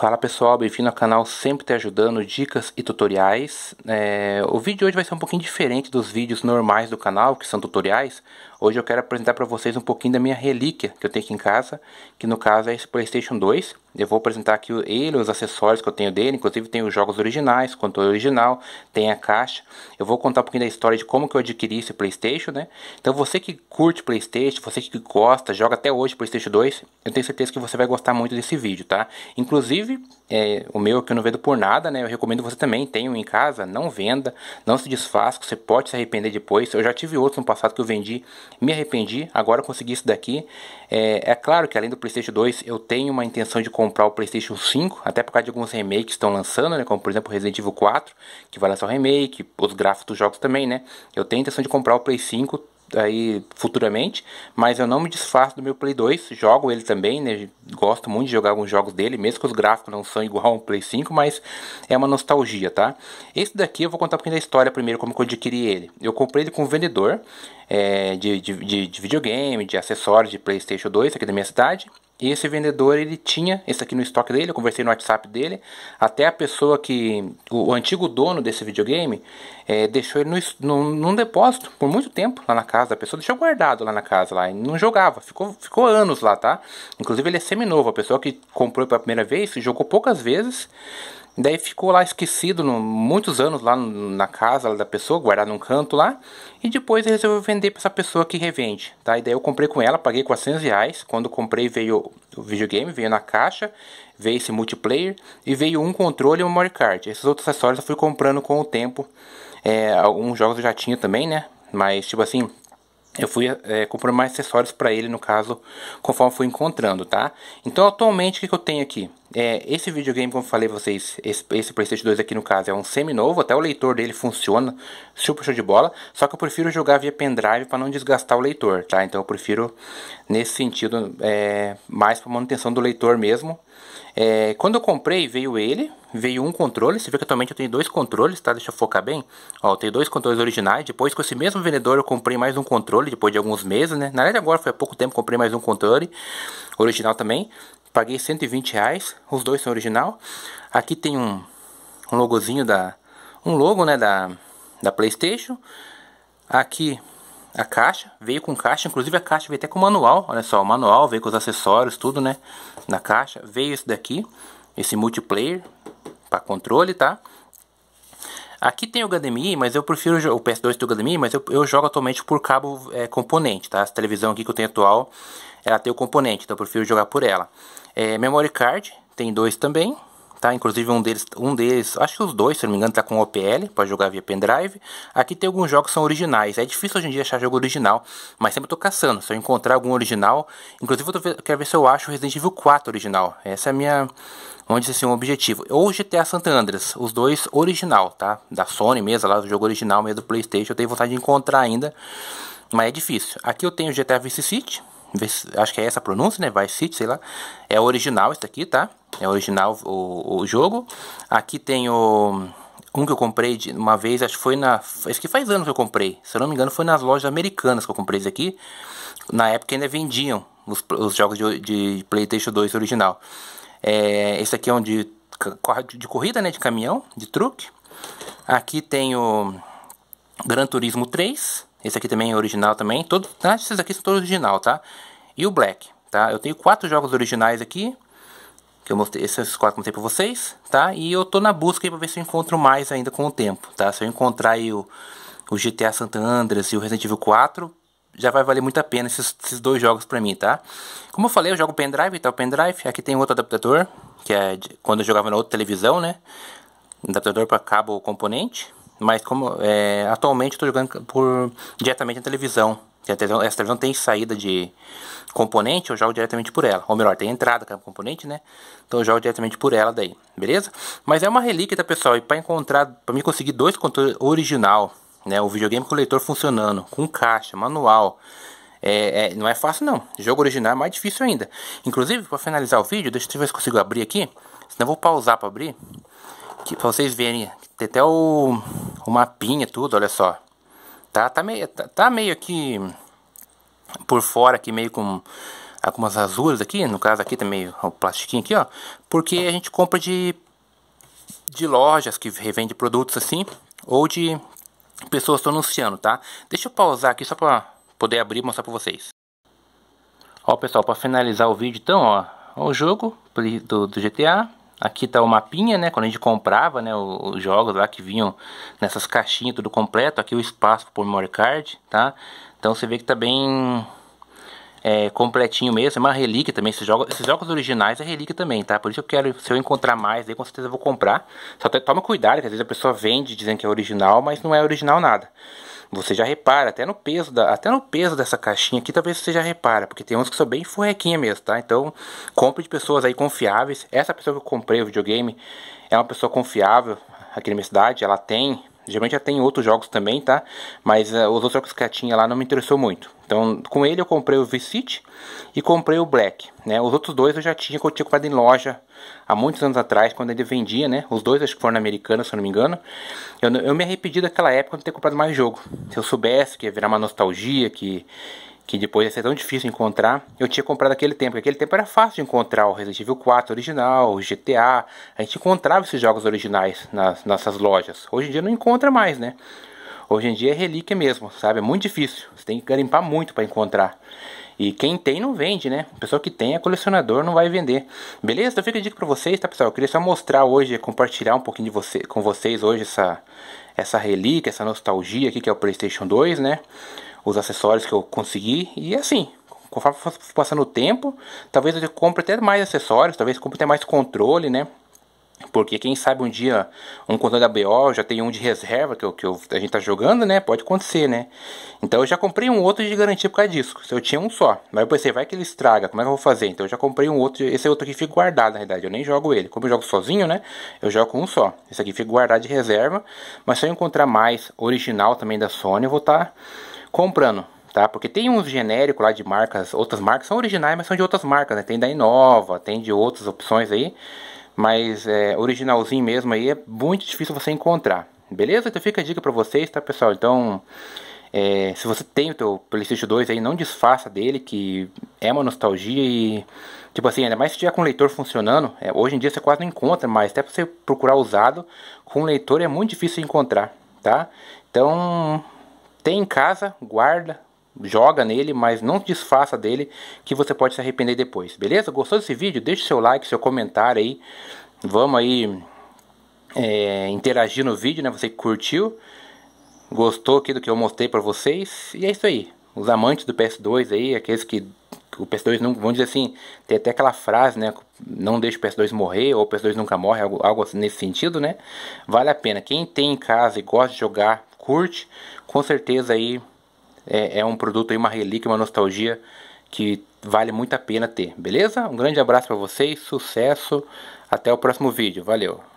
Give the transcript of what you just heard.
Fala pessoal, bem-vindo ao canal Sempre Te Ajudando, dicas e tutoriais. É, o vídeo de hoje vai ser um pouquinho diferente dos vídeos normais do canal, que são tutoriais. Hoje eu quero apresentar para vocês um pouquinho da minha relíquia que eu tenho aqui em casa, que no caso é esse Playstation 2. Eu vou apresentar aqui ele, os acessórios que eu tenho dele, inclusive tem os jogos originais, controle original, tem a caixa. Eu vou contar um pouquinho da história de como que eu adquiri esse PlayStation, né? Então você que curte PlayStation, você que gosta, joga até hoje PlayStation 2, eu tenho certeza que você vai gostar muito desse vídeo, tá? Inclusive, é, o meu que eu não vendo por nada, né? Eu recomendo você também, tenha um em casa, não venda, não se desfaça, você pode se arrepender depois. Eu já tive outros no passado que eu vendi, me arrependi, agora consegui isso daqui. É, é claro que além do PlayStation 2, eu tenho uma intenção de comprar comprar o PlayStation 5, até por causa de alguns remakes que estão lançando, né? Como por exemplo Resident Evil 4, que vai lançar o remake, os gráficos dos jogos também, né? Eu tenho a intenção de comprar o Play 5 aí futuramente, mas eu não me desfaço do meu Play 2, jogo ele também, né? Gosto muito de jogar alguns jogos dele, mesmo que os gráficos não são igual ao Play 5, mas é uma nostalgia, tá? Esse daqui eu vou contar um pouquinho da história primeiro, como eu adquiri ele. Eu comprei ele com um vendedor é, de, de, de, videogame, de acessórios de PlayStation 2 aqui da minha cidade. E esse vendedor, ele tinha esse aqui no estoque dele, eu conversei no WhatsApp dele. Até a pessoa que. O, o antigo dono desse videogame é, deixou ele no, no, num depósito por muito tempo lá na casa. A pessoa deixou guardado lá na casa lá. E não jogava. Ficou, ficou anos lá, tá? Inclusive ele é semi novo A pessoa que comprou pela primeira vez jogou poucas vezes. Daí ficou lá esquecido no, muitos anos lá no, na casa da pessoa, guardado num canto lá. E depois ele resolveu vender para essa pessoa que revende, tá? E daí eu comprei com ela, paguei 400 reais. Quando comprei veio o videogame, veio na caixa, veio esse multiplayer e veio um controle e um memory card. Esses outros acessórios eu fui comprando com o tempo. É, alguns jogos eu já tinha também, né? Mas tipo assim, eu fui é, comprando mais acessórios para ele, no caso, conforme fui encontrando, tá? Então, atualmente, o que, que eu tenho aqui? É, esse videogame, como falei vocês, esse, esse Playstation 2 aqui, no caso, é um semi-novo. Até o leitor dele funciona, super show de bola. Só que eu prefiro jogar via pendrive para não desgastar o leitor, tá? Então, eu prefiro, nesse sentido, é, mais para manutenção do leitor mesmo. É, quando eu comprei, veio ele, veio um controle. Você vê que atualmente eu tenho dois controles, tá? Deixa eu focar bem. Ó, eu tenho dois controles originais. Depois, com esse mesmo vendedor, eu comprei mais um controle, depois de alguns meses, né? Na verdade, agora foi há pouco tempo, comprei mais um controle original também. Paguei 120 reais, os dois são original. Aqui tem um, um logozinho da... Um logo, né, da, da Playstation. Aqui a caixa, veio com caixa, inclusive a caixa veio até com manual, olha só, o manual veio com os acessórios, tudo, né, na caixa. Veio esse daqui, esse multiplayer para controle, tá? Aqui tem o HDMI, mas eu prefiro o PS2 do HDMI, mas eu, eu jogo atualmente por cabo é, componente, tá? Essa televisão aqui que eu tenho atual, ela tem o componente, então eu prefiro jogar por ela. É, memory card, tem dois também, Tá? Inclusive um deles, um deles, acho que os dois, se não me engano, tá com OPL, pode jogar via pendrive. Aqui tem alguns jogos que são originais. É difícil hoje em dia achar jogo original, mas sempre estou caçando. Se eu encontrar algum original, inclusive eu ver, quero ver se eu acho o Resident Evil 4 original. Essa é a minha onde esse assim, é um objetivo. Ou GTA San Andreas, os dois original, tá? Da Sony mesmo, lá do jogo original mesmo do PlayStation, eu tenho vontade de encontrar ainda, mas é difícil. Aqui eu tenho GTA Vice City, acho que é essa a pronúncia, né? Vice City, sei lá. É original isso aqui, tá? É original o, o jogo. Aqui tem o um que eu comprei de uma vez, acho que foi na. Acho que faz anos que eu comprei. Se eu não me engano, foi nas lojas americanas que eu comprei isso aqui. Na época ainda vendiam os, os jogos de, de, PlayStation 2 original. É, esse aqui é um de, de corrida, né? De caminhão, de truque. Aqui tem o Gran Turismo 3. Esse aqui também é original também. Todos, esses aqui são todos original, tá? E o Black, tá? Eu tenho quatro jogos originais aqui. Que eu mostrei, esses quatro que eu mostrei pra vocês, tá? E eu tô na busca aí pra ver se eu encontro mais ainda com o tempo, tá? Se eu encontrar aí o, o GTA Santa Andreas e o Resident Evil 4, já vai valer muito a pena esses, esses dois jogos pra mim, tá? Como eu falei, eu jogo pendrive, tá o pendrive. Aqui tem outro adaptador, que é de, quando eu jogava na outra televisão, né? Adaptador para cabo componente. Mas como é, atualmente estou jogando por, diretamente na televisão. Essa televisão tem saída de componente, eu jogo diretamente por ela. Ou melhor, tem entrada com componente, né? Então eu jogo diretamente por ela daí, beleza? Mas é uma relíquia, tá, pessoal? E para encontrar, para mim conseguir dois controles original, né? O videogame com o leitor funcionando, com caixa, manual, é, é, não é fácil não. Jogo original é mais difícil ainda. Inclusive, para finalizar o vídeo, deixa eu ver se consigo abrir aqui. Senão eu vou pausar para abrir. Que, pra vocês verem. Tem até o o mapinha, tudo, olha só. Tá, tá, meio, tá, tá meio aqui por fora, aqui meio com algumas rasuras aqui, no caso aqui também o plastiquinho aqui, ó, porque a gente compra de de lojas que revende produtos assim ou de pessoas estão anunciando, tá? Deixa eu pausar aqui só para poder abrir e mostrar para vocês. Ó, pessoal, para finalizar o vídeo, então, ó, ó o jogo do, do GTA, Aqui está o mapinha, né? Quando a gente comprava, né? Os jogos lá que vinham nessas caixinhas tudo completo. Aqui o espaço por memory card, tá? Então você vê que tá bem é, completinho mesmo. É uma relíquia também. Esses jogos, esses jogos originais é relíquia também, tá? Por isso eu quero, se eu encontrar mais, aí com certeza eu vou comprar. Só toma cuidado, que às vezes a pessoa vende dizendo que é original, mas não é original nada. Você já repara, até no peso da, até no peso dessa caixinha aqui, talvez você já repara, porque tem uns que são bem furrequinha mesmo, tá? Então, compre de pessoas aí confiáveis. Essa pessoa que eu comprei o videogame é uma pessoa confiável aqui na minha cidade, ela tem Geralmente já tem outros jogos também, tá? Mas uh, os outros jogos que tinha lá não me interessou muito. Então, com ele eu comprei o V-City e comprei o Black, né? Os outros dois eu já tinha, que eu tinha comprado em loja há muitos anos atrás, quando ele vendia, né? Os dois acho que foram na Americana, se eu não me engano. Eu, eu me arrependi daquela época de ter comprado mais jogo. Se eu soubesse que ia virar uma nostalgia, que que depois ia ser tão difícil encontrar, eu tinha comprado aquele tempo. Naquele tempo era fácil de encontrar o Resident Evil 4 original, o GTA. A gente encontrava esses jogos originais nas nossas lojas. Hoje em dia não encontra mais, né? Hoje em dia é relíquia mesmo, sabe? É muito difícil. Você tem que garimpar muito para encontrar. E quem tem não vende, né? A pessoa que tem é colecionador, não vai vender. Beleza? Então fica a dica para vocês, tá, pessoal? Eu queria só mostrar hoje, compartilhar um pouquinho de você, com vocês hoje essa, essa relíquia, essa nostalgia aqui que é o PlayStation 2, né? os acessórios que eu consegui. E é assim, conforme passando o tempo, talvez eu compre até mais acessórios, talvez compre até mais controle, né? Porque quem sabe um dia um controle da BO já tem um de reserva que, eu, que eu, a gente tá jogando, né? Pode acontecer, né? Então eu já comprei um outro de garantia por causa disso. Eu tinha um só. Mas eu pensei, vai que ele estraga, como é que eu vou fazer? Então eu já comprei um outro. Esse outro aqui fica guardado, na verdade. Eu nem jogo ele. Como eu jogo sozinho, né? Eu jogo um só. Esse aqui fica guardado de reserva. Mas se eu encontrar mais original também da Sony, eu vou estar. Tá comprando, tá? Porque tem uns genéricos lá de marcas, outras marcas, são originais, mas são de outras marcas, né? Tem da Inova, tem de outras opções aí, mas é, originalzinho mesmo aí é muito difícil você encontrar, beleza? Então fica a dica pra vocês, tá, pessoal? Então... É, se você tem o teu PlayStation 2 aí, não desfaça dele, que é uma nostalgia e... Tipo assim, ainda mais se tiver com leitor funcionando, é, hoje em dia você quase não encontra mas Até pra você procurar usado, com leitor é muito difícil encontrar, tá? Então, tem em casa, guarda, joga nele, mas não se desfaça dele que você pode se arrepender depois, beleza? Gostou desse vídeo? Deixe seu like, seu comentário aí, vamos aí é, interagir no vídeo, né? Você que curtiu, gostou aqui do que eu mostrei para vocês e é isso aí. Os amantes do PS2 aí, aqueles que o PS2 não, vamos dizer assim, tem até aquela frase, né? Não deixa o PS2 morrer, ou o PS2 nunca morre, algo, algo assim nesse sentido, né? Vale a pena. Quem tem em casa e gosta de jogar curte, com certeza aí é, é um produto aí, uma relíquia, uma nostalgia que vale muito a pena ter, beleza? Um grande abraço para vocês, sucesso, até o próximo vídeo, valeu!